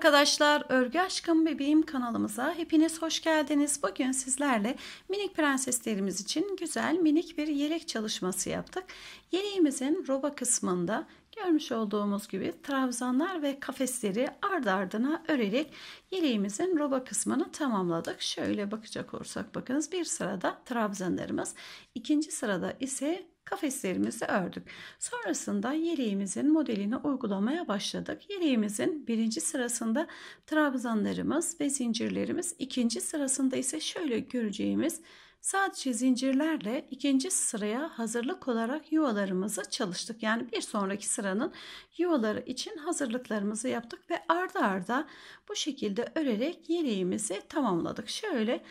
arkadaşlar, Örgü Aşkım Bebeğim kanalımıza hepiniz hoş geldiniz. Bugün sizlerle minik prenseslerimiz için güzel minik bir yelek çalışması yaptık. Yeleğimizin roba kısmında görmüş olduğumuz gibi trabzanlar ve kafesleri ard ardına örerek yeleğimizin roba kısmını tamamladık. Şöyle bakacak olursak bakınız bir sırada trabzanlarımız, ikinci sırada ise kafeslerimizi ördük. Sonrasında yeleğimizin modelini uygulamaya başladık. Yeleğimizin birinci sırasında trabzanlarımız ve zincirlerimiz, ikinci sırasında ise şöyle göreceğimiz sadece zincirlerle ikinci sıraya hazırlık olarak yuvalarımızı çalıştık. Yani bir sonraki sıranın yuvaları için hazırlıklarımızı yaptık ve ardı arda bu şekilde örerek yeleğimizi tamamladık. Şöyle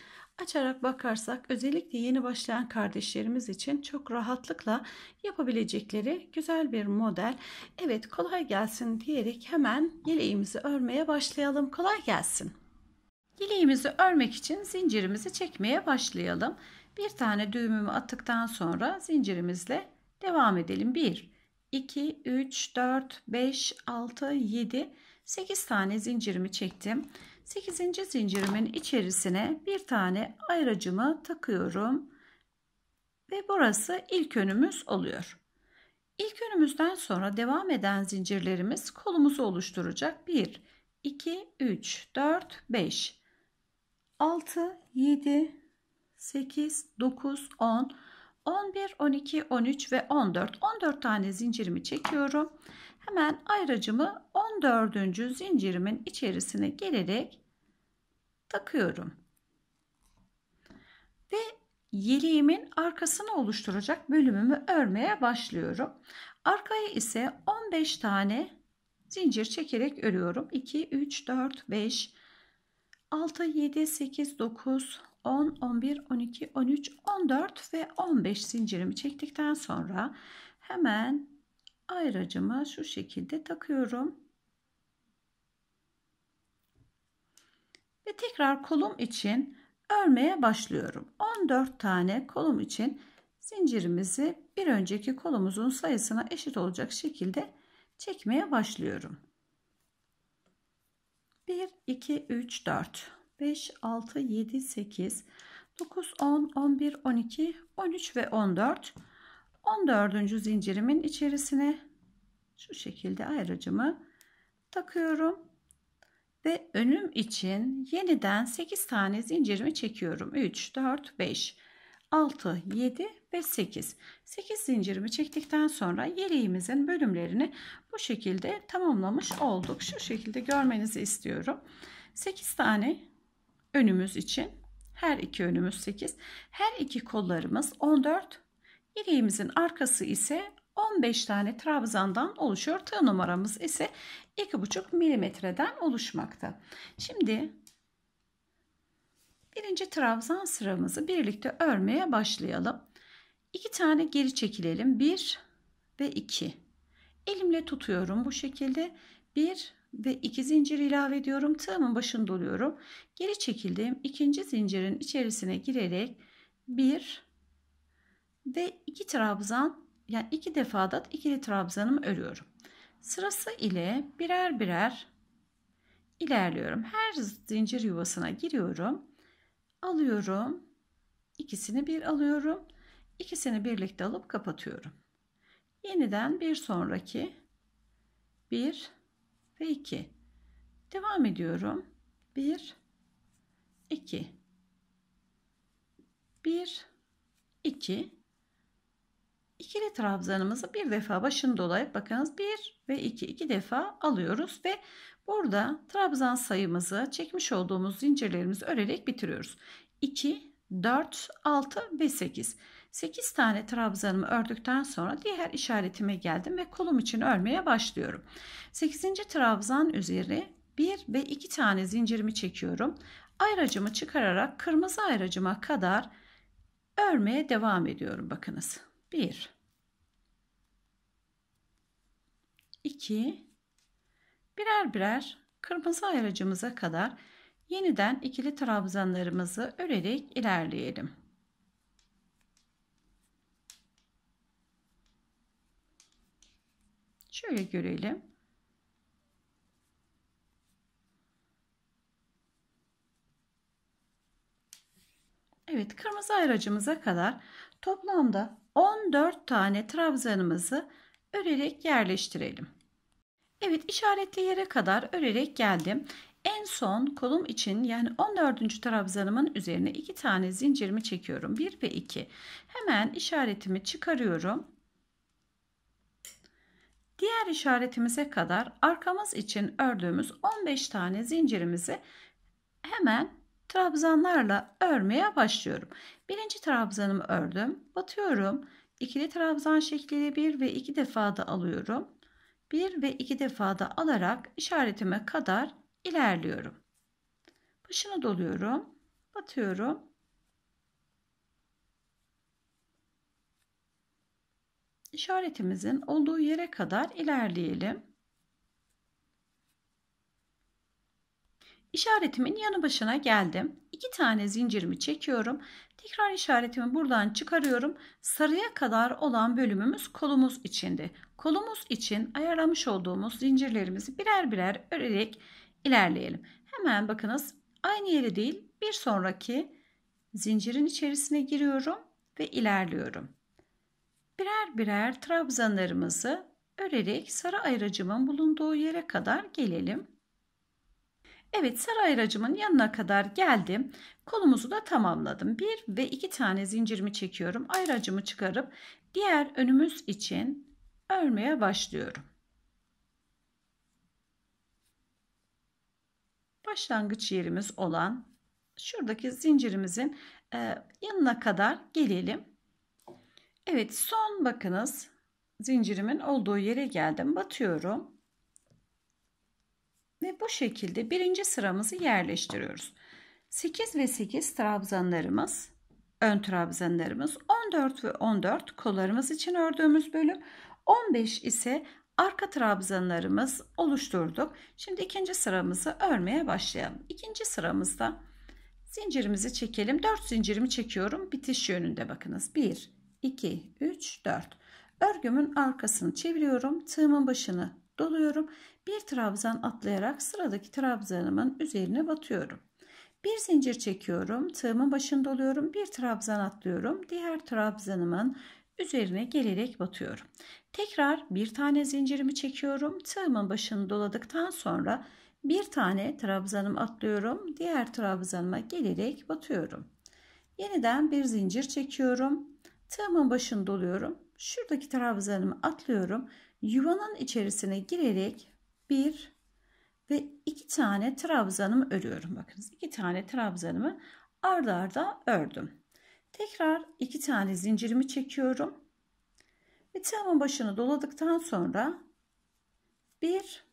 Açarak bakarsak özellikle yeni başlayan kardeşlerimiz için çok rahatlıkla yapabilecekleri güzel bir model. Evet kolay gelsin diyerek hemen yeleğimizi örmeye başlayalım. Kolay gelsin. Yeleğimizi örmek için zincirimizi çekmeye başlayalım. Bir tane düğümümü attıktan sonra zincirimizle devam edelim. 1, 2, 3, 4, 5, 6, 7, 8 tane zincirimi çektim. 8. zincirimin içerisine bir tane ayracımı takıyorum. Ve burası ilk önümüz oluyor. İlk önümüzden sonra devam eden zincirlerimiz kolumuzu oluşturacak. 1, 2, 3, 4, 5, 6, 7, 8, 9, 10, 11, 12, 13 ve 14. 14 tane zincirimi çekiyorum. Hemen ayracımı 14. zincirimin içerisine gelerek takıyorum. Ve yeleğimin arkasını oluşturacak bölümümü örmeye başlıyorum. Arkaya ise 15 tane zincir çekerek örüyorum. 2, 3, 4, 5, 6, 7, 8, 9, 10, 11, 12, 13, 14 ve 15 zincirimi çektikten sonra hemen ayracımı şu şekilde takıyorum. Ve tekrar kolum için örmeye başlıyorum. 14 tane kolum için zincirimizi bir önceki kolumuzun sayısına eşit olacak şekilde çekmeye başlıyorum. 1, 2, 3, 4, 5, 6, 7, 8, 9, 10, 11, 12, 13 ve 14. 14. zincirimin içerisine şu şekilde ayracımı takıyorum ve önüm için yeniden 8 tane zincirimi çekiyorum. 3, 4, 5, 6, 7 ve 8. 8 zincirimi çektikten sonra yeleğimizin bölümlerini bu şekilde tamamlamış olduk. Şu şekilde görmenizi istiyorum. 8 tane önümüz için her iki önümüz 8. Her iki kollarımız 14. Yeleğimizin arkası ise 15 tane trabzandan oluşuyor. Tığ numaramız ise 2,5 milimetreden oluşmakta. Şimdi birinci trabzan sıramızı birlikte örmeye başlayalım. İki tane geri çekilelim. 1 ve 2. Elimle tutuyorum bu şekilde. 1 ve 2 zincir ilave ediyorum. Tığımın başını doluyorum. Geri çekildiğim ikinci zincirin içerisine girerek 1 ve 2 trabzan yani iki defa da ikili trabzanımı örüyorum sırası ile birer birer ilerliyorum. Her zincir yuvasına giriyorum. Alıyorum. İkisini bir alıyorum. İkisini birlikte alıp kapatıyorum. Yeniden bir sonraki 1 ve 2. Devam ediyorum. 1 2 1 2 ikili trabzanımızı bir defa başını dolayıp bakınız 1 ve 2 iki defa alıyoruz ve burada trabzan sayımızı çekmiş olduğumuz zincirlerimizi örerek bitiriyoruz. 2, 4, 6 ve 8. 8 tane trabzanımı ördükten sonra diğer işaretime geldim ve kolum için örmeye başlıyorum. 8. trabzan üzeri 1 ve 2 tane zincirimi çekiyorum. Ayracımı çıkararak kırmızı ayracıma kadar örmeye devam ediyorum bakınız. 1 2 birer birer kırmızı ayracımıza kadar yeniden ikili trabzanlarımızı örerek ilerleyelim. Şöyle görelim. Evet kırmızı ayracımıza kadar toplamda 14 tane trabzanımızı örerek yerleştirelim. Evet işaretli yere kadar örerek geldim. En son kolum için yani 14. trabzanımın üzerine 2 tane zincirimi çekiyorum. 1 ve 2. Hemen işaretimi çıkarıyorum. Diğer işaretimize kadar arkamız için ördüğümüz 15 tane zincirimizi hemen trabzanlarla örmeye başlıyorum. Birinci trabzanımı ördüm. Batıyorum. İkili trabzan şekliyle bir ve iki defa da alıyorum. Bir ve iki defa da alarak işaretime kadar ilerliyorum. Başını doluyorum. Batıyorum. İşaretimizin olduğu yere kadar ilerleyelim. İşaretimin yanı başına geldim. İki tane zincirimi çekiyorum. Tekrar işaretimi buradan çıkarıyorum. Sarıya kadar olan bölümümüz kolumuz içinde. Kolumuz için ayarlamış olduğumuz zincirlerimizi birer birer örerek ilerleyelim. Hemen bakınız aynı yere değil bir sonraki zincirin içerisine giriyorum ve ilerliyorum. Birer birer trabzanlarımızı örerek sarı ayracımın bulunduğu yere kadar gelelim. Evet saray aracımın yanına kadar geldim. Kolumuzu da tamamladım. Bir ve iki tane zincirimi çekiyorum. Ayracımı çıkarıp diğer önümüz için örmeye başlıyorum. Başlangıç yerimiz olan şuradaki zincirimizin e, yanına kadar gelelim. Evet son bakınız zincirimin olduğu yere geldim. Batıyorum. Ve bu şekilde birinci sıramızı yerleştiriyoruz. 8 ve 8 trabzanlarımız, ön trabzanlarımız, 14 ve 14 kollarımız için ördüğümüz bölüm, 15 ise arka trabzanlarımız oluşturduk. Şimdi ikinci sıramızı örmeye başlayalım. İkinci sıramızda zincirimizi çekelim. 4 zincirimi çekiyorum. Bitiş yönünde bakınız. 1, 2, 3, 4. Örgümün arkasını çeviriyorum. Tığımın başını doluyorum bir trabzan atlayarak sıradaki trabzanımın üzerine batıyorum. Bir zincir çekiyorum, tığımın başında oluyorum, bir trabzan atlıyorum, diğer trabzanımın üzerine gelerek batıyorum. Tekrar bir tane zincirimi çekiyorum, tığımın başını doladıktan sonra bir tane trabzanım atlıyorum, diğer trabzanıma gelerek batıyorum. Yeniden bir zincir çekiyorum, tığımın başını doluyorum, şuradaki trabzanımı atlıyorum, yuvanın içerisine girerek 1 ve 2 tane trabzanımı örüyorum. Bakınız 2 tane trabzanımı ardarda arda ördüm. Tekrar 2 tane zincirimi çekiyorum. Ve tığımın başını doladıktan sonra 1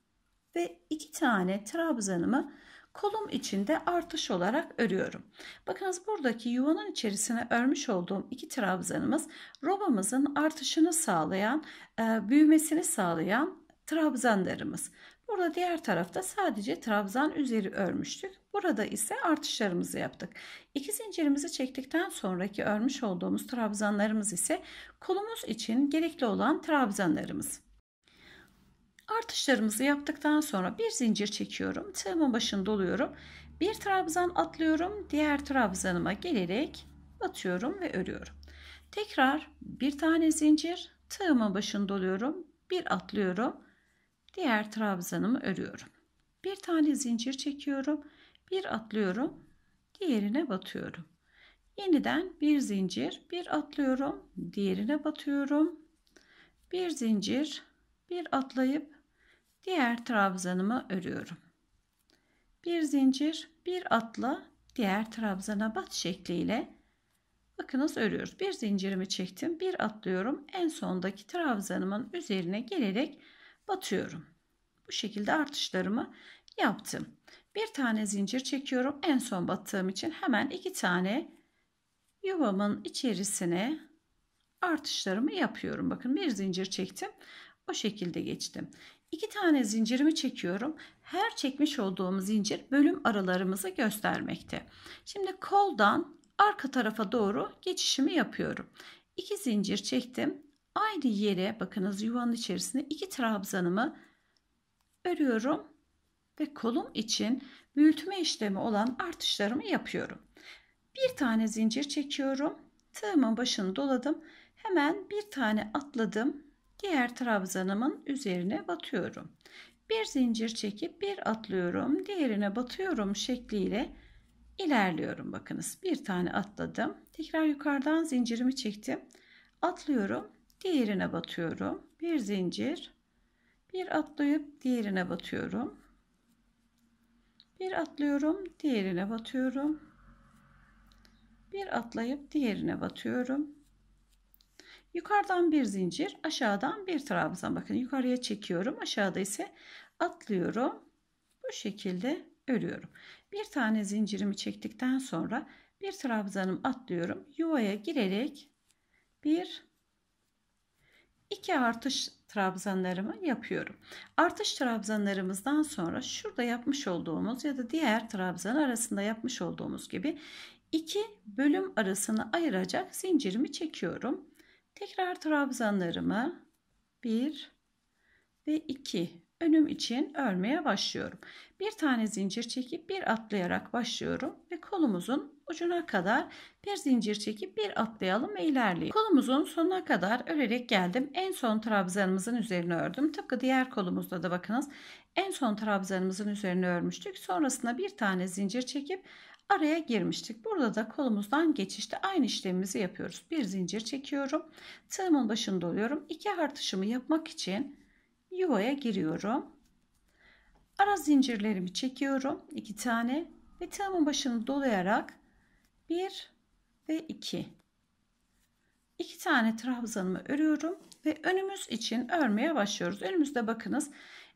ve 2 tane trabzanımı kolum içinde artış olarak örüyorum. Bakınız buradaki yuvanın içerisine örmüş olduğum iki trabzanımız robamızın artışını sağlayan, e, büyümesini sağlayan trabzanlarımız. Burada diğer tarafta sadece trabzan üzeri örmüştük. Burada ise artışlarımızı yaptık. İki zincirimizi çektikten sonraki örmüş olduğumuz trabzanlarımız ise kolumuz için gerekli olan trabzanlarımız. Artışlarımızı yaptıktan sonra bir zincir çekiyorum. Tığımın başını doluyorum. Bir trabzan atlıyorum. Diğer trabzanıma gelerek batıyorum ve örüyorum. Tekrar bir tane zincir, tığımın başını doluyorum. Bir atlıyorum diğer trabzanımı örüyorum. Bir tane zincir çekiyorum. Bir atlıyorum. Diğerine batıyorum. Yeniden bir zincir, bir atlıyorum, diğerine batıyorum. Bir zincir, bir atlayıp diğer trabzanımı örüyorum. Bir zincir, bir atla diğer trabzana bat şekliyle bakınız örüyoruz. Bir zincirimi çektim, bir atlıyorum. En sondaki trabzanımın üzerine gelerek batıyorum. Bu şekilde artışlarımı yaptım. Bir tane zincir çekiyorum. En son battığım için hemen iki tane yuvamın içerisine artışlarımı yapıyorum. Bakın bir zincir çektim. O şekilde geçtim. İki tane zincirimi çekiyorum. Her çekmiş olduğum zincir bölüm aralarımızı göstermekte. Şimdi koldan arka tarafa doğru geçişimi yapıyorum. İki zincir çektim aynı yere bakınız yuvanın içerisinde iki trabzanımı örüyorum ve kolum için büyütme işlemi olan artışlarımı yapıyorum. Bir tane zincir çekiyorum. Tığımın başını doladım. Hemen bir tane atladım. Diğer trabzanımın üzerine batıyorum. Bir zincir çekip bir atlıyorum. Diğerine batıyorum şekliyle ilerliyorum. Bakınız bir tane atladım. Tekrar yukarıdan zincirimi çektim. Atlıyorum diğerine batıyorum. Bir zincir, bir atlayıp diğerine batıyorum. Bir atlıyorum, diğerine batıyorum. Bir atlayıp diğerine batıyorum. Yukarıdan bir zincir, aşağıdan bir trabzan. Bakın yukarıya çekiyorum, aşağıda ise atlıyorum. Bu şekilde örüyorum. Bir tane zincirimi çektikten sonra bir trabzanım atlıyorum. Yuvaya girerek bir 2 artış trabzanlarımı yapıyorum. Artış trabzanlarımızdan sonra şurada yapmış olduğumuz ya da diğer trabzan arasında yapmış olduğumuz gibi iki bölüm arasını ayıracak zincirimi çekiyorum. Tekrar trabzanlarımı 1 ve 2 önüm için örmeye başlıyorum. Bir tane zincir çekip bir atlayarak başlıyorum ve kolumuzun ucuna kadar bir zincir çekip bir atlayalım ve ilerleyelim. Kolumuzun sonuna kadar örerek geldim. En son trabzanımızın üzerine ördüm. Tıpkı diğer kolumuzda da bakınız en son trabzanımızın üzerine örmüştük. Sonrasında bir tane zincir çekip araya girmiştik. Burada da kolumuzdan geçişte aynı işlemimizi yapıyoruz. Bir zincir çekiyorum. Tığımın başını doluyorum. İki artışımı yapmak için yuvaya giriyorum. Ara zincirlerimi çekiyorum. iki tane ve tığımın başını dolayarak bir ve iki. İki tane trabzanımı örüyorum ve önümüz için örmeye başlıyoruz. Önümüzde bakınız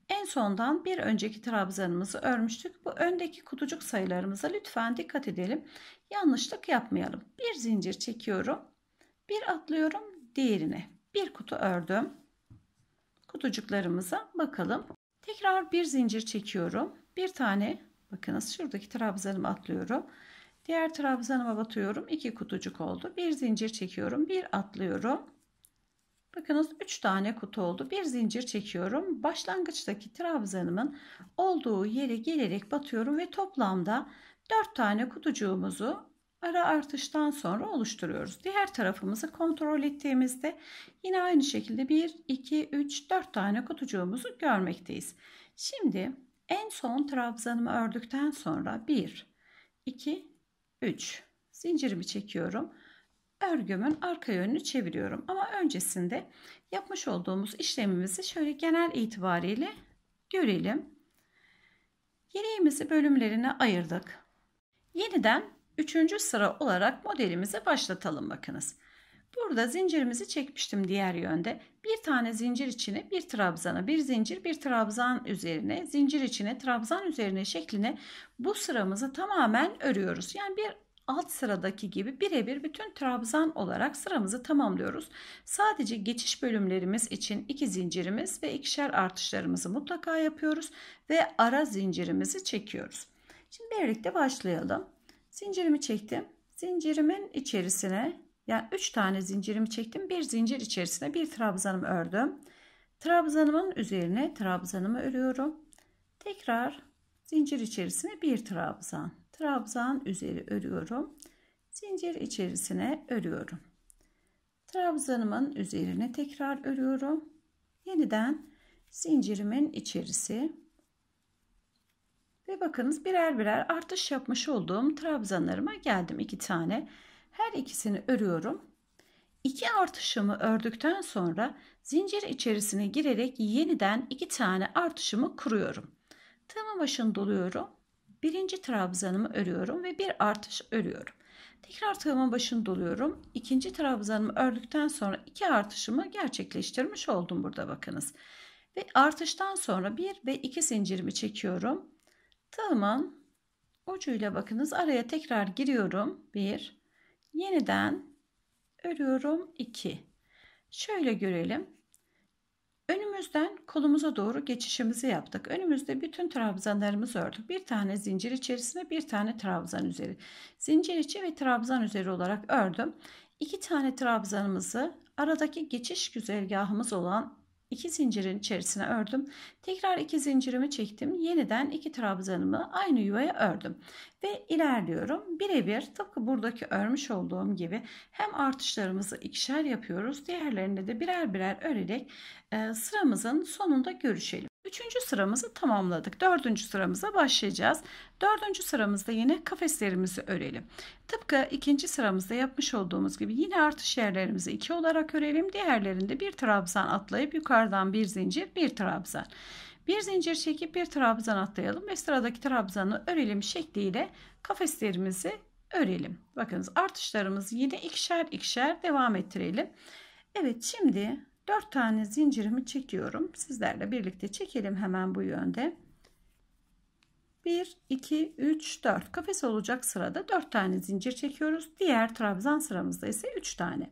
en sondan bir önceki trabzanımızı örmüştük. Bu öndeki kutucuk sayılarımıza lütfen dikkat edelim. Yanlışlık yapmayalım. Bir zincir çekiyorum. Bir atlıyorum diğerine. Bir kutu ördüm kutucuklarımıza bakalım. Tekrar bir zincir çekiyorum. Bir tane bakınız şuradaki trabzanımı atlıyorum. Diğer trabzanıma batıyorum. 2 kutucuk oldu. Bir zincir çekiyorum. Bir atlıyorum. Bakınız 3 tane kutu oldu. Bir zincir çekiyorum. Başlangıçtaki trabzanımın olduğu yere gelerek batıyorum ve toplamda 4 tane kutucuğumuzu ara artıştan sonra oluşturuyoruz. Diğer tarafımızı kontrol ettiğimizde yine aynı şekilde 1, 2, 3, 4 tane kutucuğumuzu görmekteyiz. Şimdi en son trabzanımı ördükten sonra 1, 2, 3 zincirimi çekiyorum. Örgümün arka yönünü çeviriyorum. Ama öncesinde yapmış olduğumuz işlemimizi şöyle genel itibariyle görelim. Yeleğimizi bölümlerine ayırdık. Yeniden Üçüncü sıra olarak modelimize başlatalım bakınız. Burada zincirimizi çekmiştim diğer yönde. Bir tane zincir içine bir trabzana, bir zincir bir trabzan üzerine, zincir içine trabzan üzerine şekline bu sıramızı tamamen örüyoruz. Yani bir alt sıradaki gibi birebir bütün trabzan olarak sıramızı tamamlıyoruz. Sadece geçiş bölümlerimiz için iki zincirimiz ve ikişer artışlarımızı mutlaka yapıyoruz ve ara zincirimizi çekiyoruz. Şimdi birlikte başlayalım. Zincirimi çektim. Zincirimin içerisine yani 3 tane zincirimi çektim. Bir zincir içerisine bir trabzanım ördüm. Trabzanımın üzerine trabzanımı örüyorum. Tekrar zincir içerisine bir trabzan. Trabzan üzeri örüyorum. Zincir içerisine örüyorum. Trabzanımın üzerine tekrar örüyorum. Yeniden zincirimin içerisi ve bakınız birer birer artış yapmış olduğum trabzanlarıma geldim iki tane. Her ikisini örüyorum. İki artışımı ördükten sonra zincir içerisine girerek yeniden iki tane artışımı kuruyorum. Tığımın başını doluyorum. Birinci trabzanımı örüyorum ve bir artış örüyorum. Tekrar tığımın başını doluyorum. İkinci trabzanımı ördükten sonra iki artışımı gerçekleştirmiş oldum burada bakınız. Ve artıştan sonra bir ve iki zincirimi çekiyorum. Tığımın ucuyla bakınız araya tekrar giriyorum. 1. Yeniden örüyorum. 2. Şöyle görelim. Önümüzden kolumuza doğru geçişimizi yaptık. Önümüzde bütün trabzanlarımızı ördük. Bir tane zincir içerisinde bir tane trabzan üzeri. Zincir içi ve trabzan üzeri olarak ördüm. İki tane trabzanımızı aradaki geçiş güzergahımız olan 2 zincirin içerisine ördüm. Tekrar iki zincirimi çektim. Yeniden iki trabzanımı aynı yuvaya ördüm. Ve ilerliyorum. Birebir tıpkı buradaki örmüş olduğum gibi hem artışlarımızı ikişer yapıyoruz. Diğerlerini de birer birer örerek e, sıramızın sonunda görüşelim. Üçüncü sıramızı tamamladık. Dördüncü sıramıza başlayacağız. Dördüncü sıramızda yine kafeslerimizi örelim. Tıpkı ikinci sıramızda yapmış olduğumuz gibi yine artış yerlerimizi iki olarak örelim. Diğerlerinde bir trabzan atlayıp yukarıdan bir zincir bir trabzan. Bir zincir çekip bir trabzan atlayalım ve sıradaki trabzanı örelim şekliyle kafeslerimizi örelim. Bakınız artışlarımızı yine ikişer ikişer devam ettirelim. Evet şimdi 4 tane zincirimi çekiyorum. Sizlerle birlikte çekelim hemen bu yönde. 1 2 3 4 kafes olacak sırada 4 tane zincir çekiyoruz. Diğer trabzan sıramızda ise 3 tane.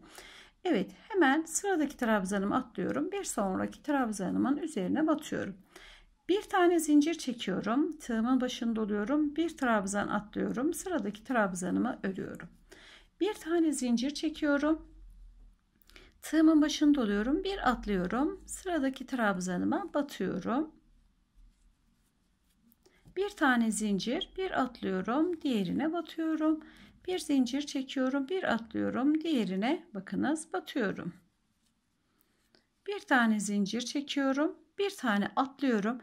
Evet hemen sıradaki trabzanımı atlıyorum. Bir sonraki trabzanımın üzerine batıyorum. Bir tane zincir çekiyorum. Tığımın başını doluyorum. Bir trabzan atlıyorum. Sıradaki trabzanımı örüyorum. Bir tane zincir çekiyorum. Tığımın başını doluyorum. Bir atlıyorum. Sıradaki trabzanıma batıyorum. Bir tane zincir, bir atlıyorum, diğerine batıyorum. Bir zincir çekiyorum, bir atlıyorum, diğerine bakınız batıyorum. Bir tane zincir çekiyorum, bir tane atlıyorum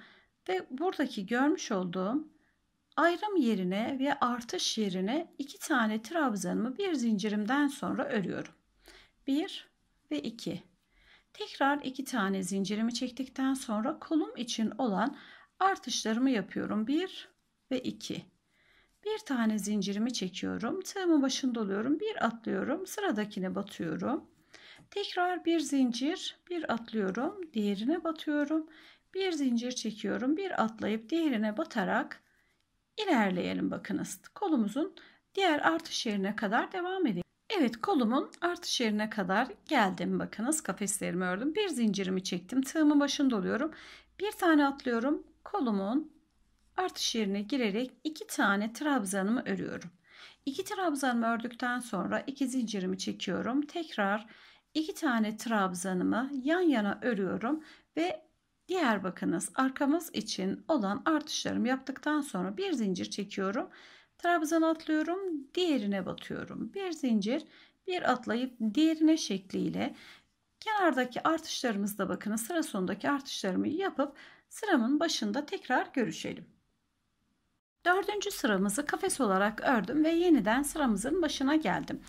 ve buradaki görmüş olduğum ayrım yerine ve artış yerine iki tane trabzanımı bir zincirimden sonra örüyorum. Bir ve 2. Tekrar 2 tane zincirimi çektikten sonra kolum için olan artışlarımı yapıyorum. 1 ve 2. Bir tane zincirimi çekiyorum. Tığımın başında oluyorum. Bir atlıyorum. Sıradakine batıyorum. Tekrar bir zincir, bir atlıyorum. Diğerine batıyorum. Bir zincir çekiyorum. Bir atlayıp diğerine batarak ilerleyelim bakınız. Kolumuzun diğer artış yerine kadar devam edelim. Evet kolumun artış yerine kadar geldim. Bakınız kafeslerimi ördüm. Bir zincirimi çektim. Tığımın başını doluyorum. Bir tane atlıyorum. Kolumun artış yerine girerek iki tane trabzanımı örüyorum. İki trabzanımı ördükten sonra iki zincirimi çekiyorum. Tekrar iki tane trabzanımı yan yana örüyorum ve diğer bakınız arkamız için olan artışlarımı yaptıktan sonra bir zincir çekiyorum Trabzan atlıyorum, diğerine batıyorum. Bir zincir, bir atlayıp diğerine şekliyle kenardaki artışlarımızda bakın sıra sonundaki artışlarımı yapıp sıramın başında tekrar görüşelim. Dördüncü sıramızı kafes olarak ördüm ve yeniden sıramızın başına geldim.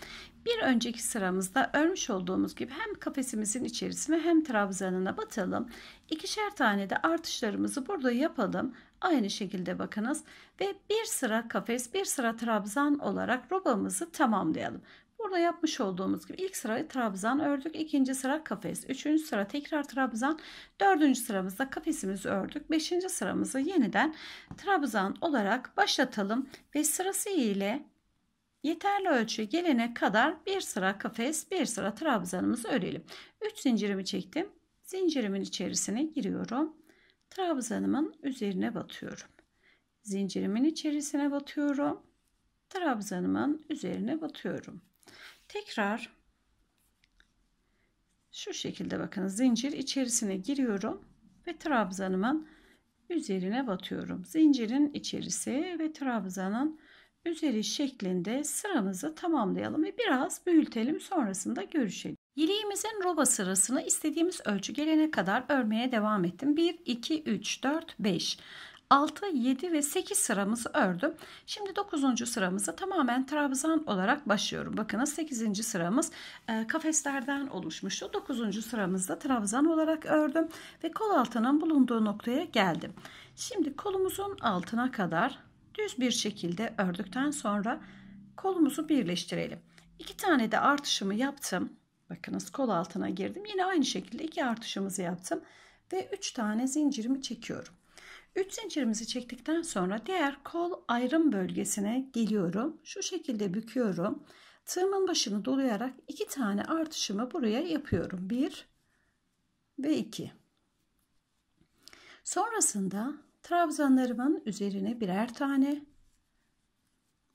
Bir önceki sıramızda örmüş olduğumuz gibi hem kafesimizin içerisine hem trabzanına batalım. İkişer tane de artışlarımızı burada yapalım. Aynı şekilde bakınız ve bir sıra kafes bir sıra trabzan olarak robamızı tamamlayalım. Burada yapmış olduğumuz gibi ilk sırayı trabzan ördük. ikinci sıra kafes. Üçüncü sıra tekrar trabzan. Dördüncü sıramızda kafesimizi ördük. Beşinci sıramızı yeniden trabzan olarak başlatalım. Ve sırası ile yeterli ölçü gelene kadar bir sıra kafes bir sıra trabzanımızı örelim. 3 zincirimi çektim. Zincirimin içerisine giriyorum trabzanımın üzerine batıyorum. Zincirimin içerisine batıyorum. Trabzanımın üzerine batıyorum. Tekrar şu şekilde bakın zincir içerisine giriyorum ve trabzanımın üzerine batıyorum. Zincirin içerisi ve trabzanın üzeri şeklinde sıramızı tamamlayalım ve biraz büyütelim sonrasında görüşelim. Yeleğimizin roba sırasını istediğimiz ölçü gelene kadar örmeye devam ettim. 1, 2, 3, 4, 5, 6, 7 ve 8 sıramızı ördüm. Şimdi 9. sıramızı tamamen trabzan olarak başlıyorum. Bakınız 8. sıramız e, kafeslerden oluşmuştu. 9. sıramızda trabzan olarak ördüm ve kol altının bulunduğu noktaya geldim. Şimdi kolumuzun altına kadar düz bir şekilde ördükten sonra kolumuzu birleştirelim. İki tane de artışımı yaptım. Bakınız kol altına girdim. Yine aynı şekilde iki artışımızı yaptım. Ve 3 tane zincirimi çekiyorum. 3 zincirimizi çektikten sonra diğer kol ayrım bölgesine geliyorum. Şu şekilde büküyorum. Tığımın başını dolayarak 2 tane artışımı buraya yapıyorum. 1 ve 2. Sonrasında trabzanlarımın üzerine birer tane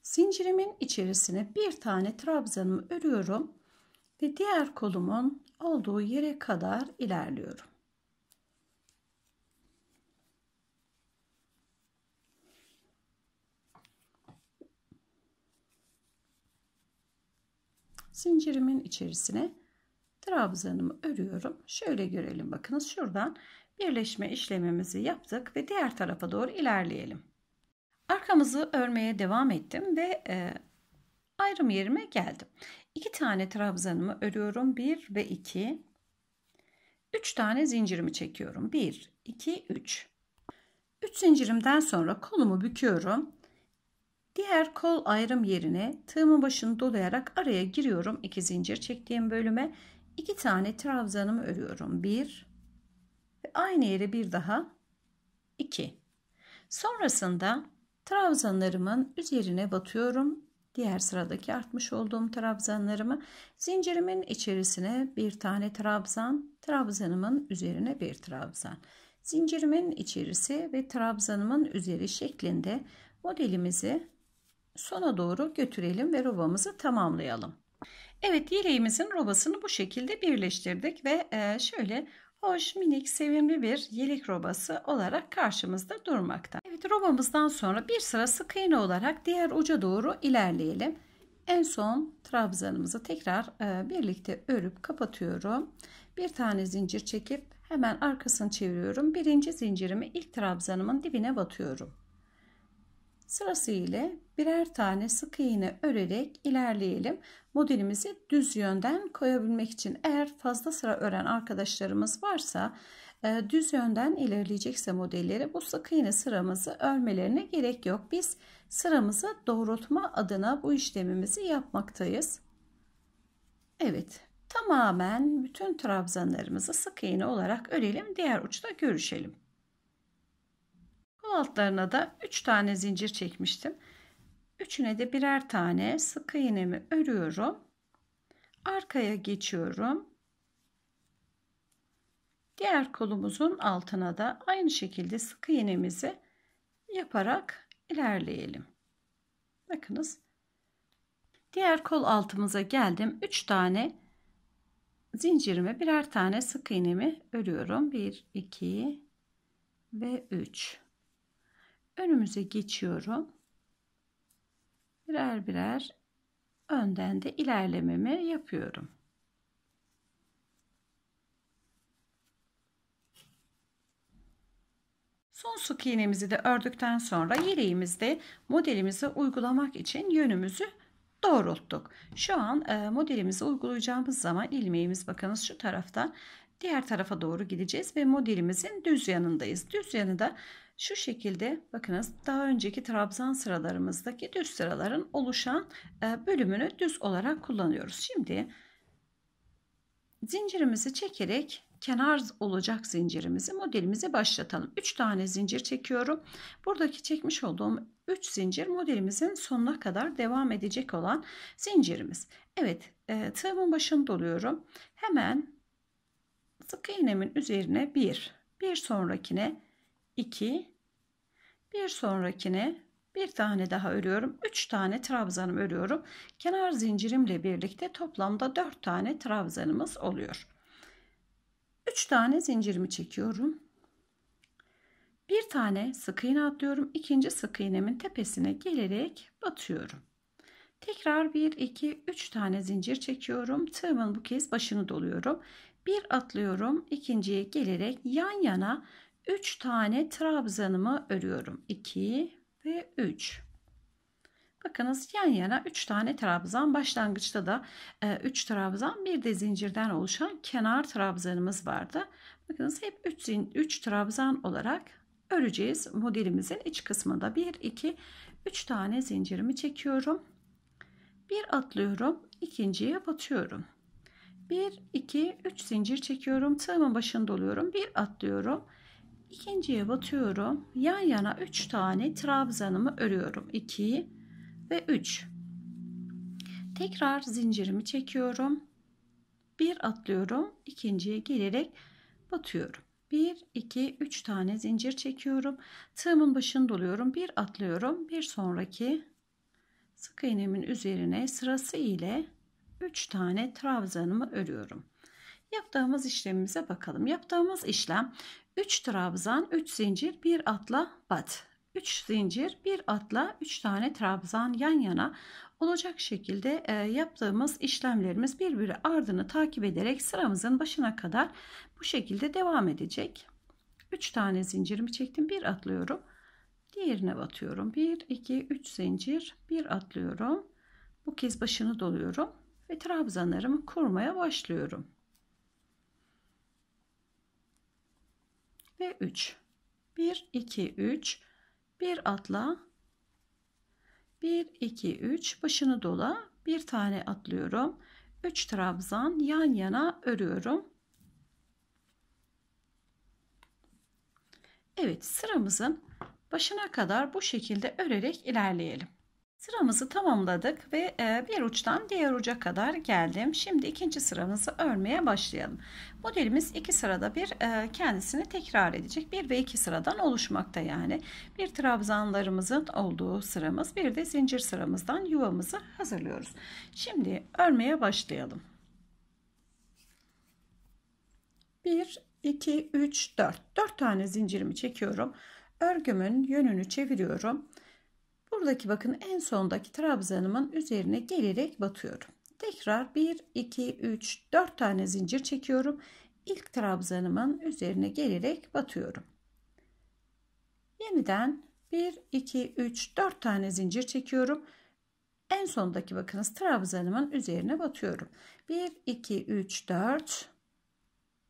zincirimin içerisine bir tane trabzanımı örüyorum ve diğer kolumun olduğu yere kadar ilerliyorum. Zincirimin içerisine trabzanımı örüyorum. Şöyle görelim bakınız şuradan birleşme işlemimizi yaptık ve diğer tarafa doğru ilerleyelim. Arkamızı örmeye devam ettim ve e, ayrım yerime geldim. 2 tane trabzanımı örüyorum. 1 ve 2. 3 tane zincirimi çekiyorum. 1, 2, 3. 3 zincirimden sonra kolumu büküyorum. Diğer kol ayrım yerine tığımın başını dolayarak araya giriyorum. 2 zincir çektiğim bölüme 2 tane trabzanımı örüyorum. 1 ve aynı yere bir daha 2. Sonrasında trabzanlarımın üzerine batıyorum diğer sıradaki artmış olduğum trabzanlarımı zincirimin içerisine bir tane trabzan, trabzanımın üzerine bir trabzan. Zincirimin içerisi ve trabzanımın üzeri şeklinde modelimizi sona doğru götürelim ve robamızı tamamlayalım. Evet yeleğimizin robasını bu şekilde birleştirdik ve e, şöyle hoş minik sevimli bir yelek robası olarak karşımızda durmakta. Evet robamızdan sonra bir sıra sık iğne olarak diğer uca doğru ilerleyelim. En son trabzanımızı tekrar e, birlikte örüp kapatıyorum. Bir tane zincir çekip hemen arkasını çeviriyorum. Birinci zincirimi ilk trabzanımın dibine batıyorum. Sırasıyla birer tane sık iğne örerek ilerleyelim. Modelimizi düz yönden koyabilmek için eğer fazla sıra ören arkadaşlarımız varsa ee, düz yönden ilerleyecekse modelleri bu sık iğne sıramızı örmelerine gerek yok. Biz sıramızı doğrultma adına bu işlemimizi yapmaktayız. Evet tamamen bütün trabzanlarımızı sık iğne olarak örelim. Diğer uçta görüşelim. Kol altlarına da 3 tane zincir çekmiştim. Üçüne de birer tane sık iğnemi örüyorum. Arkaya geçiyorum Diğer kolumuzun altına da aynı şekilde sık iğnemizi yaparak ilerleyelim. Bakınız. Diğer kol altımıza geldim. 3 tane zincirime birer tane sık iğnemi örüyorum. 1 2 ve 3. Önümüze geçiyorum. Birer birer önden de ilerlememi yapıyorum. Son sık iğnemizi de ördükten sonra yeleğimizde modelimize uygulamak için yönümüzü doğrulttuk. Şu an e, modelimizi uygulayacağımız zaman ilmeğimiz bakınız şu tarafta diğer tarafa doğru gideceğiz ve modelimizin düz yanındayız. Düz yanı da şu şekilde bakınız daha önceki trabzan sıralarımızdaki düz sıraların oluşan e, bölümünü düz olarak kullanıyoruz. Şimdi zincirimizi çekerek kenar olacak zincirimizi modelimize başlatalım. 3 tane zincir çekiyorum. Buradaki çekmiş olduğum 3 zincir modelimizin sonuna kadar devam edecek olan zincirimiz. Evet e, tığımın başını doluyorum. Hemen sık iğnemin üzerine 1, bir sonrakine 2, bir sonrakine bir tane daha örüyorum. 3 tane trabzanım örüyorum. Kenar zincirimle birlikte toplamda 4 tane trabzanımız oluyor. 3 tane zincirimi çekiyorum. Bir tane sık iğne atlıyorum. ikinci sık iğnemin tepesine gelerek batıyorum. Tekrar 1, 2, 3 tane zincir çekiyorum. Tığımın bu kez başını doluyorum. Bir atlıyorum. ikinciye gelerek yan yana 3 tane trabzanımı örüyorum. 2 ve 3. Bakınız yan yana 3 tane trabzan başlangıçta da 3 e, trabzan bir de zincirden oluşan kenar trabzanımız vardı. Bakınız hep 3, 3 trabzan olarak öreceğiz modelimizin iç kısmında 1 2 3 tane zincirimi çekiyorum. Bir atlıyorum ikinciye batıyorum. 1 2 3 zincir çekiyorum tığımın başını oluyorum bir atlıyorum ikinciye batıyorum yan yana 3 tane trabzanımı örüyorum 2 ve 3 tekrar zincirimi çekiyorum bir atlıyorum ikinciye gelerek batıyorum 1 2 3 tane zincir çekiyorum tığımın başını doluyorum bir atlıyorum bir sonraki sık iğnemin üzerine sırası ile 3 tane trabzanımı örüyorum yaptığımız işlemimize bakalım yaptığımız işlem 3 trabzan 3 zincir bir atla bat 3 zincir bir atla 3 tane trabzan yan yana olacak şekilde e, yaptığımız işlemlerimiz birbiri ardını takip ederek sıramızın başına kadar bu şekilde devam edecek. 3 tane zincirimi çektim bir atlıyorum diğerine batıyorum 1 2 3 zincir bir atlıyorum bu kez başını doluyorum ve trabzanlarımı kurmaya başlıyorum ve 3 1 2 3 bir atla 1 2 3 başını dola bir tane atlıyorum 3 trabzan yan yana örüyorum Evet sıramızın başına kadar bu şekilde örerek ilerleyelim Sıramızı tamamladık ve e, bir uçtan diğer uca kadar geldim. Şimdi ikinci sıramızı örmeye başlayalım. Modelimiz iki sırada bir e, kendisini tekrar edecek. Bir ve iki sıradan oluşmakta yani. Bir trabzanlarımızın olduğu sıramız bir de zincir sıramızdan yuvamızı hazırlıyoruz. Şimdi örmeye başlayalım. 1, 2, 3, 4. 4 tane zincirimi çekiyorum. Örgümün yönünü çeviriyorum Buradaki bakın en sondaki trabzanımın üzerine gelerek batıyorum. Tekrar 1, 2, 3, 4 tane zincir çekiyorum. İlk trabzanımın üzerine gelerek batıyorum. Yeniden 1, 2, 3, 4 tane zincir çekiyorum. En sondaki bakınız trabzanımın üzerine batıyorum. 1, 2, 3, 4.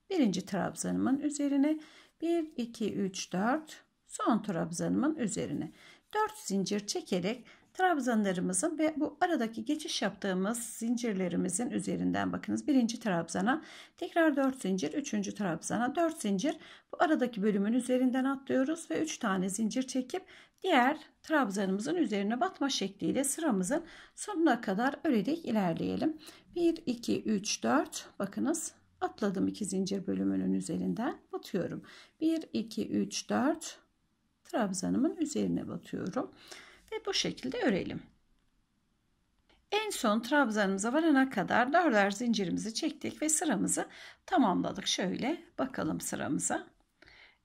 Birinci trabzanımın üzerine. 1, 2, 3, 4. Son trabzanımın üzerine. 4 zincir çekerek trabzanlarımızın ve bu aradaki geçiş yaptığımız zincirlerimizin üzerinden bakınız birinci trabzana tekrar 4 zincir üçüncü trabzana 4 zincir bu aradaki bölümün üzerinden atlıyoruz ve 3 tane zincir çekip diğer trabzanımızın üzerine batma şekliyle sıramızın sonuna kadar örerek ilerleyelim 1 2 3 4 bakınız atladım 2 zincir bölümünün üzerinden batıyorum 1 2 3 4 trabzanımın üzerine batıyorum ve bu şekilde örelim. En son trabzanımıza varana kadar dörder zincirimizi çektik ve sıramızı tamamladık. Şöyle bakalım sıramıza.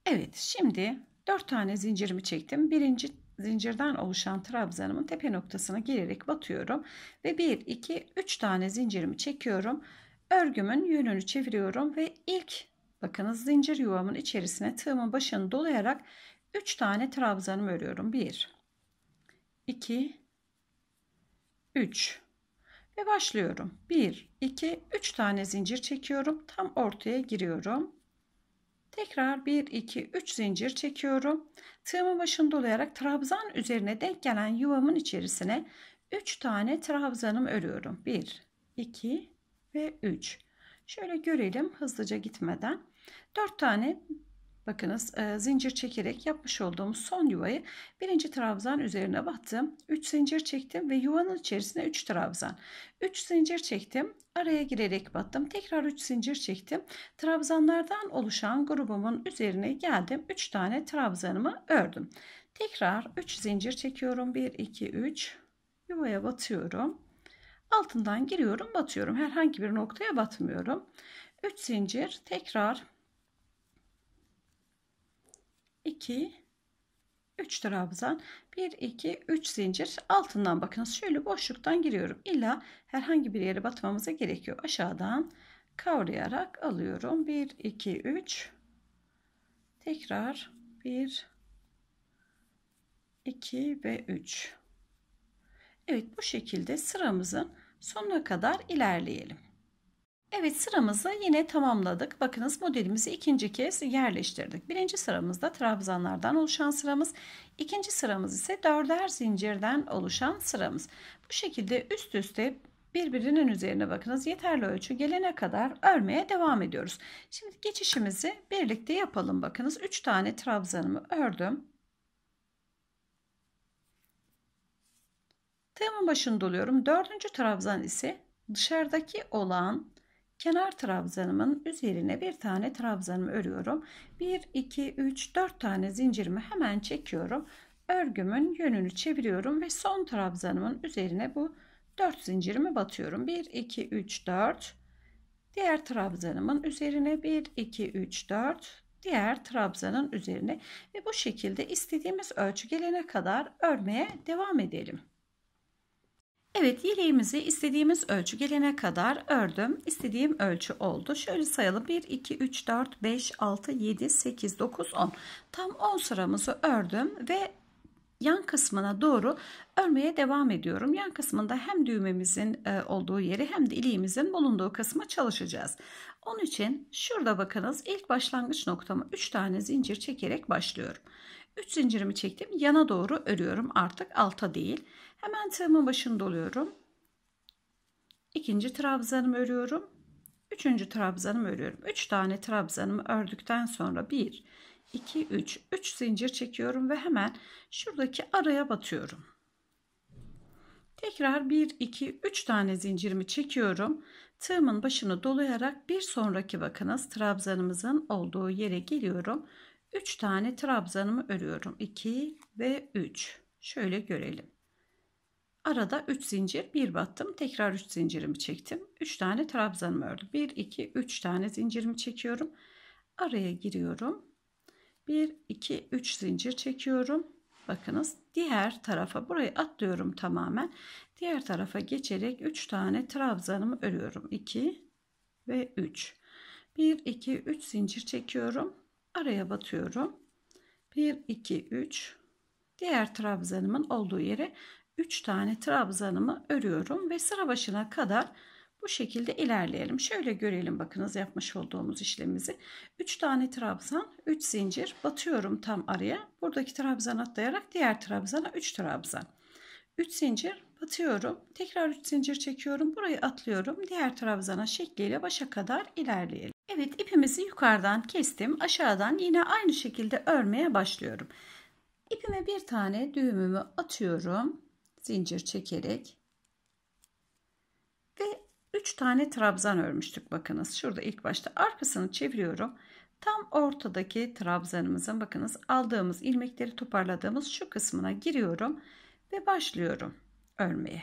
Evet şimdi dört tane zincirimi çektim. Birinci zincirden oluşan trabzanımın tepe noktasına girerek batıyorum. Ve bir, iki, üç tane zincirimi çekiyorum. Örgümün yönünü çeviriyorum ve ilk bakınız zincir yuvamın içerisine tığımın başını dolayarak 3 tane trabzanım örüyorum. 1 2 3 ve başlıyorum. 1 2 3 tane zincir çekiyorum. Tam ortaya giriyorum. Tekrar 1 2 3 zincir çekiyorum. Tığımın başını dolayarak trabzan üzerine denk gelen yuvamın içerisine 3 tane trabzanım örüyorum. 1 2 ve 3. Şöyle görelim hızlıca gitmeden. 4 tane Bakınız e, zincir çekerek yapmış olduğum son yuvayı birinci trabzan üzerine battım. 3 zincir çektim ve yuvanın içerisine 3 trabzan. 3 zincir çektim. Araya girerek battım. Tekrar 3 zincir çektim. Trabzanlardan oluşan grubumun üzerine geldim. 3 tane trabzanımı ördüm. Tekrar 3 zincir çekiyorum. 1, 2, 3. Yuvaya batıyorum. Altından giriyorum batıyorum. Herhangi bir noktaya batmıyorum. 3 zincir tekrar 2 3 trabzan 1 2 3 zincir altından bakınız şöyle boşluktan giriyorum illa herhangi bir yere batmamıza gerekiyor aşağıdan kavrayarak alıyorum 1 2 3 tekrar 1 2 ve 3 Evet bu şekilde sıramızın sonuna kadar ilerleyelim Evet sıramızı yine tamamladık. Bakınız modelimizi ikinci kez yerleştirdik. Birinci sıramızda trabzanlardan oluşan sıramız. ikinci sıramız ise dörder zincirden oluşan sıramız. Bu şekilde üst üste birbirinin üzerine bakınız yeterli ölçü gelene kadar örmeye devam ediyoruz. Şimdi geçişimizi birlikte yapalım bakınız. 3 tane trabzanımı ördüm. Tığımın başını doluyorum. Dördüncü trabzan ise dışarıdaki olan kenar trabzanımın üzerine bir tane trabzanımı örüyorum. 1, 2, 3, 4 tane zincirimi hemen çekiyorum. Örgümün yönünü çeviriyorum ve son trabzanımın üzerine bu 4 zincirimi batıyorum. 1, 2, 3, 4. Diğer trabzanımın üzerine 1, 2, 3, 4. Diğer trabzanın üzerine ve bu şekilde istediğimiz ölçü gelene kadar örmeye devam edelim. Evet yeleğimizi istediğimiz ölçü gelene kadar ördüm. İstediğim ölçü oldu. Şöyle sayalım. 1, 2, 3, 4, 5, 6, 7, 8, 9, 10. Tam 10 sıramızı ördüm ve yan kısmına doğru örmeye devam ediyorum. Yan kısmında hem düğmemizin e, olduğu yeri hem de iliğimizin bulunduğu kısma çalışacağız. Onun için şurada bakınız ilk başlangıç noktama 3 tane zincir çekerek başlıyorum. 3 zincirimi çektim. Yana doğru örüyorum artık alta değil. Hemen tığımın başını doluyorum. İkinci trabzanımı örüyorum. Üçüncü trabzanımı örüyorum. Üç tane trabzanımı ördükten sonra bir, iki, üç, üç zincir çekiyorum ve hemen şuradaki araya batıyorum. Tekrar bir, iki, üç tane zincirimi çekiyorum. Tığımın başını dolayarak bir sonraki bakınız trabzanımızın olduğu yere geliyorum. Üç tane trabzanımı örüyorum. 2 ve üç. Şöyle görelim. Arada 3 zincir bir battım. Tekrar 3 zincirimi çektim. 3 tane trabzanımı ördüm. 1 2 3 tane zincirimi çekiyorum. Araya giriyorum. 1 2 3 zincir çekiyorum. Bakınız diğer tarafa burayı atlıyorum tamamen. Diğer tarafa geçerek 3 tane trabzanımı örüyorum. 2 ve 3. 1 2 3 zincir çekiyorum. Araya batıyorum. 1 2 3 diğer trabzanımın olduğu yere 3 tane trabzanımı örüyorum ve sıra başına kadar bu şekilde ilerleyelim. Şöyle görelim bakınız yapmış olduğumuz işlemimizi. 3 tane trabzan, 3 zincir batıyorum tam araya. Buradaki trabzan atlayarak diğer trabzana 3 trabzan. 3 zincir batıyorum. Tekrar 3 zincir çekiyorum. Burayı atlıyorum. Diğer trabzana şekliyle başa kadar ilerleyelim. Evet ipimizi yukarıdan kestim. Aşağıdan yine aynı şekilde örmeye başlıyorum. İpime bir tane düğümümü atıyorum zincir çekerek ve 3 tane trabzan örmüştük bakınız şurada ilk başta arkasını çeviriyorum tam ortadaki trabzanımızın bakınız aldığımız ilmekleri toparladığımız şu kısmına giriyorum ve başlıyorum örmeye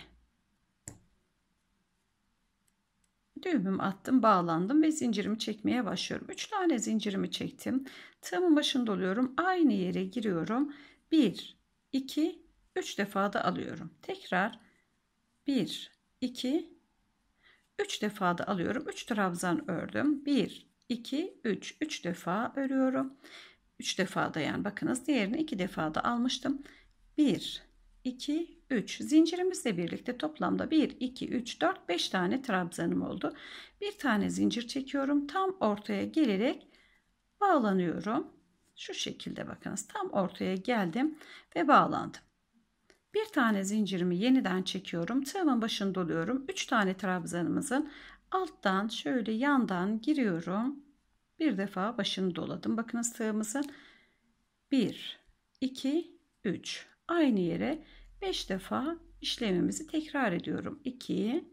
düğümümü attım bağlandım ve zincirimi çekmeye başlıyorum 3 tane zincirimi çektim tığımın başında oluyorum aynı yere giriyorum 1 2 3 defa da alıyorum. Tekrar 1, 2, 3 defa da alıyorum. 3 trabzan ördüm. 1, 2, 3. 3 defa örüyorum. 3 defa da yani bakınız diğerini 2 defa da almıştım. 1, 2, 3 zincirimizle birlikte toplamda 1 2 3 4 5 tane trabzanım oldu. Bir tane zincir çekiyorum. Tam ortaya gelerek bağlanıyorum. Şu şekilde bakınız tam ortaya geldim ve bağlandım. Bir tane zincirimi yeniden çekiyorum. Tığımın başını doluyorum. 3 tane trabzanımızın alttan şöyle yandan giriyorum. Bir defa başını doladım. Bakınız tığımızın 1, 2, 3. Aynı yere 5 defa işlemimizi tekrar ediyorum. 2,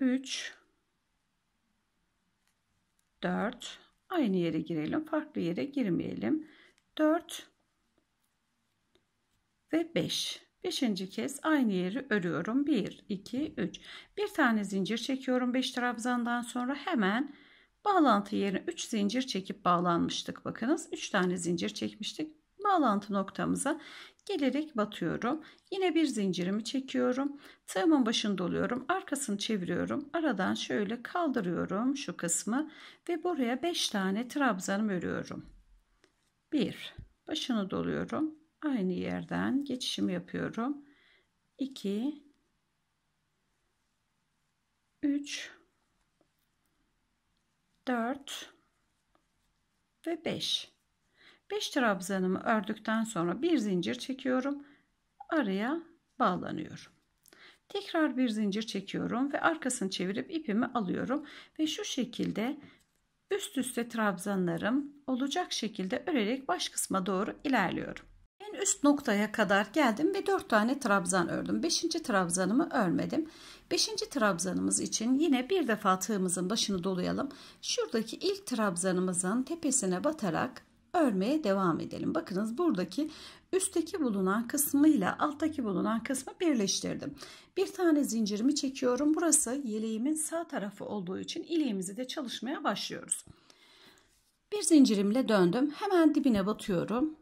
3, 4. Aynı yere girelim. Farklı yere girmeyelim. 4 ve 5. Beşinci kez aynı yeri örüyorum. 1, 2, 3. Bir tane zincir çekiyorum 5 trabzandan sonra hemen bağlantı yerine 3 zincir çekip bağlanmıştık. Bakınız 3 tane zincir çekmiştik. Bağlantı noktamıza gelerek batıyorum. Yine bir zincirimi çekiyorum. Tığımın başında doluyorum. Arkasını çeviriyorum. Aradan şöyle kaldırıyorum şu kısmı ve buraya 5 tane trabzanım örüyorum. 1 başını doluyorum aynı yerden geçişimi yapıyorum. 2 3 4 ve 5 5 trabzanımı ördükten sonra bir zincir çekiyorum araya bağlanıyorum tekrar bir zincir çekiyorum ve arkasını çevirip ipimi alıyorum ve şu şekilde üst üste trabzanlarım olacak şekilde örerek baş kısma doğru ilerliyorum üst noktaya kadar geldim ve 4 tane trabzan ördüm. 5. trabzanımı örmedim. 5. trabzanımız için yine bir defa tığımızın başını dolayalım. Şuradaki ilk trabzanımızın tepesine batarak örmeye devam edelim. Bakınız buradaki üstteki bulunan kısmı ile alttaki bulunan kısmı birleştirdim. Bir tane zincirimi çekiyorum. Burası yeleğimin sağ tarafı olduğu için ileğimizi de çalışmaya başlıyoruz. Bir zincirimle döndüm. Hemen dibine batıyorum.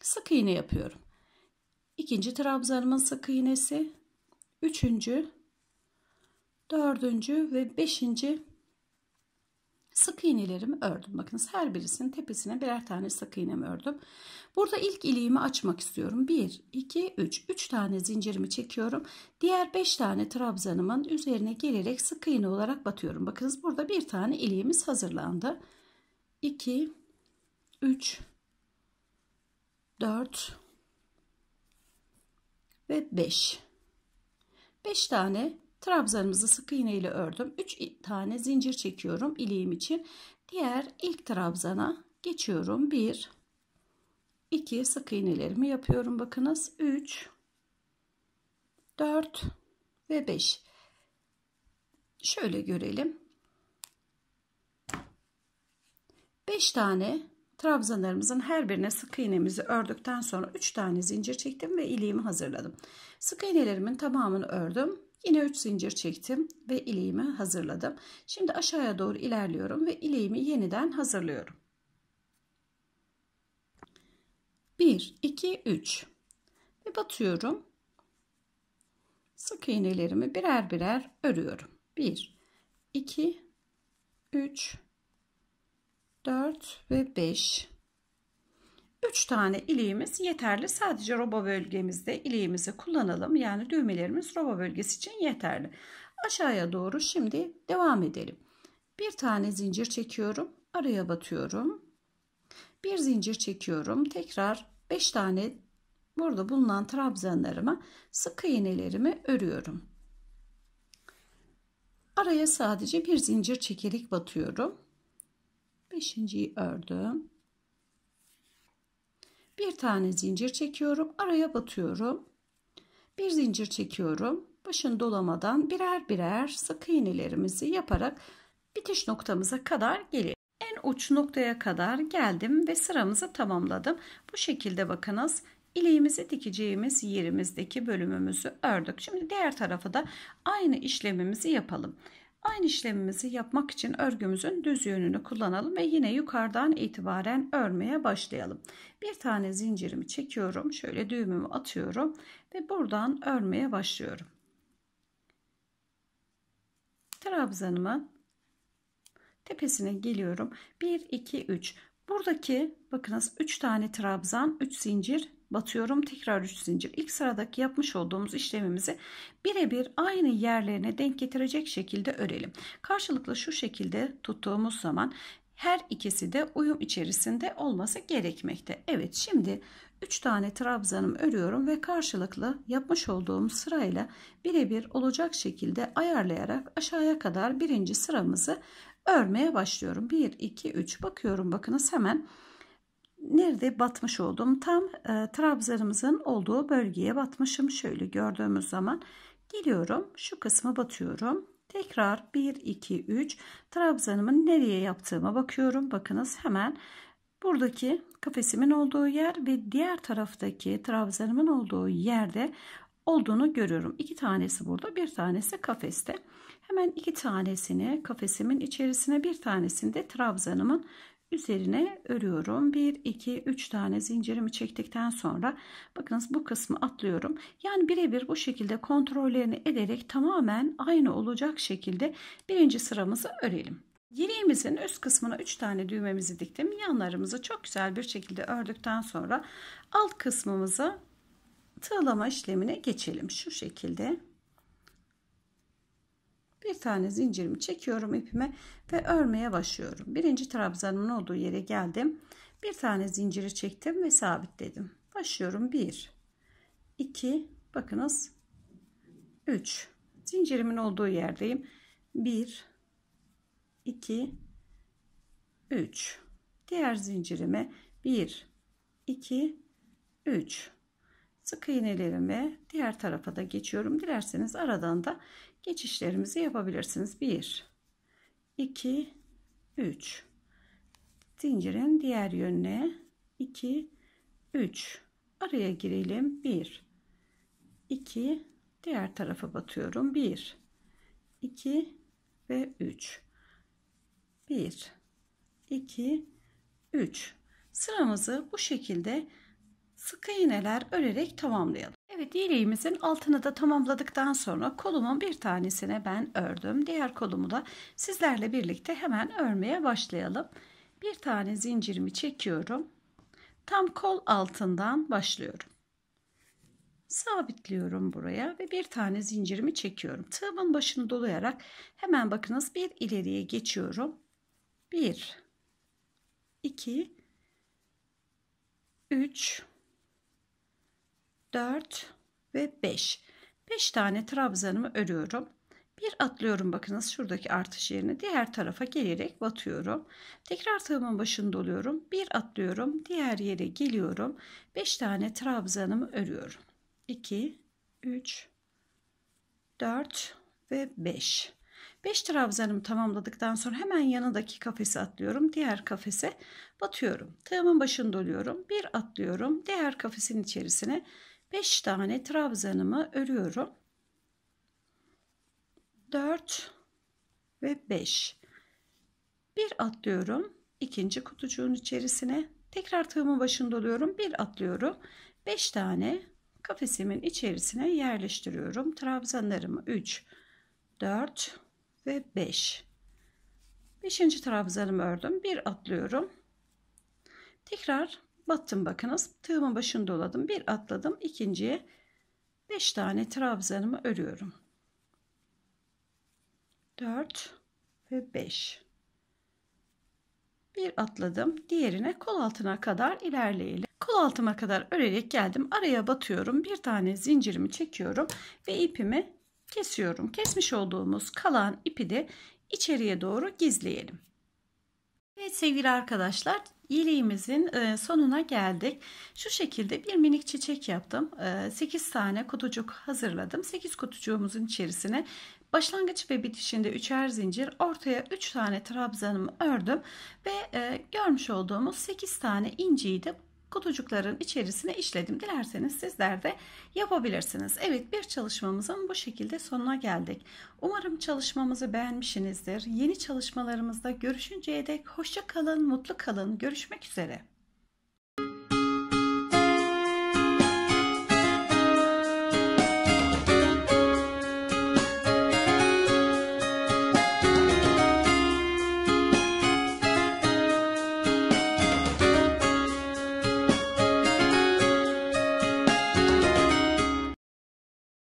Sık iğne yapıyorum. İkinci trabzanımın sık iğnesi, üçüncü, dördüncü ve beşinci sık iğnelerimi ördüm. Bakınız her birisinin tepesine birer tane sık iğnemi ördüm. Burada ilk iliğimi açmak istiyorum. 1, 2, 3. 3 tane zincirimi çekiyorum. Diğer 5 tane trabzanımın üzerine gelerek sık iğne olarak batıyorum. Bakınız burada bir tane iliğimiz hazırlandı. 2, 3, 4 ve 5 5 tane trabzanımızı sık iğne ile ördüm 3 tane zincir çekiyorum iliğim için diğer ilk trabzana geçiyorum 1 2 sık iğnelerimi yapıyorum bakınız 3 4 ve 5 şöyle görelim 5 tane Trabzanlarımızın her birine sık iğnemizi ördükten sonra 3 tane zincir çektim ve iliğimi hazırladım. Sık iğnelerimin tamamını ördüm. Yine 3 zincir çektim ve iliğimi hazırladım. Şimdi aşağıya doğru ilerliyorum ve iliğimi yeniden hazırlıyorum. 1, 2, 3 ve batıyorum. Sık iğnelerimi birer birer örüyorum. 1, 2, 3, 4 ve 5 3 tane iliğimiz yeterli. Sadece roba bölgemizde iliğimizi kullanalım. Yani düğmelerimiz roba bölgesi için yeterli. Aşağıya doğru şimdi devam edelim. Bir tane zincir çekiyorum. Araya batıyorum. Bir zincir çekiyorum. Tekrar 5 tane burada bulunan trabzanlarıma sık iğnelerimi örüyorum. Araya sadece bir zincir çekerek batıyorum. 5. ördüm. Bir tane zincir çekiyorum. Araya batıyorum. Bir zincir çekiyorum. Başın dolamadan birer birer sık iğnelerimizi yaparak bitiş noktamıza kadar geliyor. En uç noktaya kadar geldim ve sıramızı tamamladım. Bu şekilde bakınız ileğimizi dikeceğimiz yerimizdeki bölümümüzü ördük. Şimdi diğer tarafa da aynı işlemimizi yapalım. Aynı işlemimizi yapmak için örgümüzün düz yönünü kullanalım ve yine yukarıdan itibaren örmeye başlayalım. Bir tane zincirimi çekiyorum. Şöyle düğümümü atıyorum ve buradan örmeye başlıyorum. Trabzanımı tepesine geliyorum. 1 2 3. Buradaki bakınız 3 tane trabzan, 3 zincir batıyorum tekrar 3 zincir ilk sıradaki yapmış olduğumuz işlemimizi birebir aynı yerlerine denk getirecek şekilde örelim karşılıklı şu şekilde tuttuğumuz zaman her ikisi de uyum içerisinde olması gerekmekte Evet şimdi 3 tane trabzanım örüyorum ve karşılıklı yapmış olduğum sırayla birebir olacak şekilde ayarlayarak aşağıya kadar birinci sıramızı örmeye başlıyorum 1 2 3 bakıyorum bakınız hemen nerede batmış oldum? Tam e, trabzarımızın olduğu bölgeye batmışım. Şöyle gördüğümüz zaman geliyorum. Şu kısmı batıyorum. Tekrar 1, 2, 3 trabzanımın nereye yaptığıma bakıyorum. Bakınız hemen buradaki kafesimin olduğu yer ve diğer taraftaki trabzanımın olduğu yerde olduğunu görüyorum. İki tanesi burada, bir tanesi kafeste. Hemen iki tanesini kafesimin içerisine, bir tanesini de trabzanımın üzerine örüyorum 1 2 3 tane zincirimi çektikten sonra bakınız bu kısmı atlıyorum yani birebir bu şekilde kontrollerini ederek tamamen aynı olacak şekilde birinci sıramızı örelim yeleğimizin üst kısmına 3 tane düğmemizi diktim yanlarımızı çok güzel bir şekilde ördükten sonra alt kısmımızı tığlama işlemine geçelim şu şekilde bir tane zincirimi çekiyorum ipime ve örmeye başlıyorum. Birinci trabzanın olduğu yere geldim. Bir tane zinciri çektim ve sabitledim. Başlıyorum. 1 2 bakınız 3 zincirimin olduğu yerdeyim. 1 2 3 diğer zincirime 1 2 3 sık iğnelerimi diğer tarafa da geçiyorum. Dilerseniz aradan da geçişlerimizi yapabilirsiniz. 1 2 3 Zincirin diğer yönüne 2 3 araya girelim. 1 2 diğer tarafa batıyorum. 1 2 ve 3 1 2 3 sıramızı bu şekilde sık iğneler örerek tamamlayalım. Evet dileğimizin altını da tamamladıktan sonra kolumun bir tanesine ben ördüm. Diğer kolumu da sizlerle birlikte hemen örmeye başlayalım. Bir tane zincirimi çekiyorum. Tam kol altından başlıyorum. Sabitliyorum buraya ve bir tane zincirimi çekiyorum. Tığımın başını dolayarak hemen bakınız bir ileriye geçiyorum. 1 2 3 4 ve 5. 5 tane trabzanımı örüyorum. Bir atlıyorum bakınız şuradaki artış yerine diğer tarafa gelerek batıyorum. Tekrar tığımın başını doluyorum. Bir atlıyorum diğer yere geliyorum. 5 tane trabzanımı örüyorum. 2, 3, 4 ve 5. 5 trabzanımı tamamladıktan sonra hemen yanındaki kafese atlıyorum. Diğer kafese batıyorum. Tığımın başını doluyorum. Bir atlıyorum. Diğer kafesin içerisine 5 tane trabzanımı örüyorum. 4 ve 5. Bir atlıyorum ikinci kutucuğun içerisine. Tekrar tığımın başında oluyorum. Bir atlıyorum. 5 tane kafesimin içerisine yerleştiriyorum. Trabzanlarımı 3, 4 ve 5. 5. trabzanımı ördüm. Bir atlıyorum. Tekrar battım bakınız tığımın başını doladım bir atladım ikinciye 5 tane trabzanımı örüyorum 4 ve 5 bir atladım diğerine kol altına kadar ilerleyelim kol altıma kadar örerek geldim araya batıyorum bir tane zincirimi çekiyorum ve ipimi kesiyorum kesmiş olduğumuz kalan ipi de içeriye doğru gizleyelim Evet sevgili arkadaşlar yeleğimizin e, sonuna geldik. Şu şekilde bir minik çiçek yaptım. 8 e, tane kutucuk hazırladım. 8 kutucuğumuzun içerisine başlangıç ve bitişinde üçer zincir ortaya 3 tane trabzanımı ördüm ve e, görmüş olduğumuz 8 tane inciyi de kutucukların içerisine işledim. Dilerseniz sizler de yapabilirsiniz. Evet bir çalışmamızın bu şekilde sonuna geldik. Umarım çalışmamızı beğenmişsinizdir. Yeni çalışmalarımızda görüşünceye dek hoşça kalın, mutlu kalın. Görüşmek üzere.